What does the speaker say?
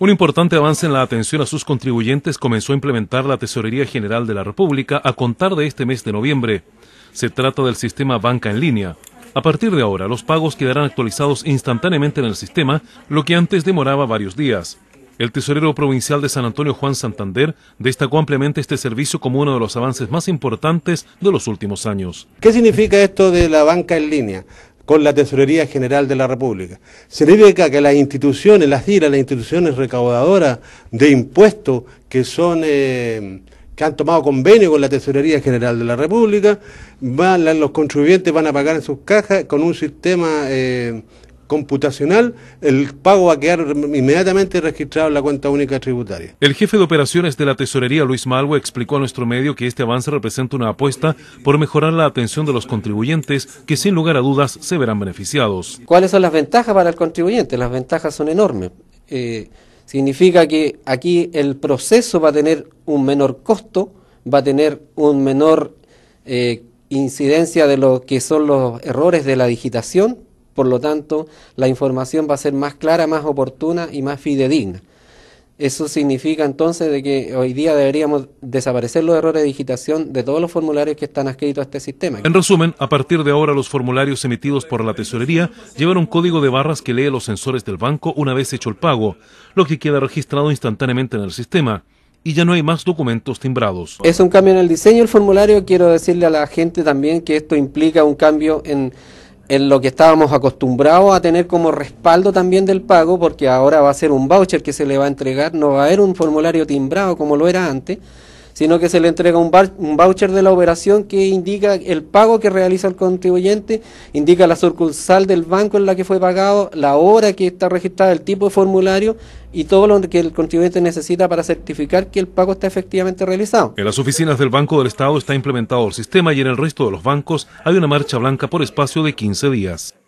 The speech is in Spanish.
Un importante avance en la atención a sus contribuyentes comenzó a implementar la Tesorería General de la República a contar de este mes de noviembre. Se trata del sistema banca en línea. A partir de ahora, los pagos quedarán actualizados instantáneamente en el sistema, lo que antes demoraba varios días. El tesorero provincial de San Antonio, Juan Santander, destacó ampliamente este servicio como uno de los avances más importantes de los últimos años. ¿Qué significa esto de la banca en línea? con la Tesorería General de la República. Se Significa que las instituciones, las IRA, las instituciones recaudadoras de impuestos que son... Eh, que han tomado convenio con la Tesorería General de la República, van, los contribuyentes van a pagar en sus cajas con un sistema eh, computacional, el pago va a quedar inmediatamente registrado en la cuenta única tributaria. El jefe de operaciones de la tesorería, Luis Malwe, explicó a nuestro medio que este avance representa una apuesta por mejorar la atención de los contribuyentes que sin lugar a dudas se verán beneficiados. ¿Cuáles son las ventajas para el contribuyente? Las ventajas son enormes. Eh, significa que aquí el proceso va a tener un menor costo, va a tener un menor eh, incidencia de lo que son los errores de la digitación, por lo tanto, la información va a ser más clara, más oportuna y más fidedigna. Eso significa entonces de que hoy día deberíamos desaparecer los errores de digitación de todos los formularios que están adscritos a este sistema. En resumen, a partir de ahora los formularios emitidos por la tesorería llevan un código de barras que lee los sensores del banco una vez hecho el pago, lo que queda registrado instantáneamente en el sistema y ya no hay más documentos timbrados. Es un cambio en el diseño del formulario, quiero decirle a la gente también que esto implica un cambio en en lo que estábamos acostumbrados a tener como respaldo también del pago, porque ahora va a ser un voucher que se le va a entregar, no va a haber un formulario timbrado como lo era antes, sino que se le entrega un, voucher de la operación que indica el pago que realiza el contribuyente, indica la sucursal del banco en la que fue pagado, la hora que está registrada, el tipo de formulario y todo lo que el contribuyente necesita para certificar que el pago está efectivamente realizado. En las oficinas del Banco del Estado está implementado el sistema y en el resto de los bancos hay una marcha blanca por espacio de 15 días.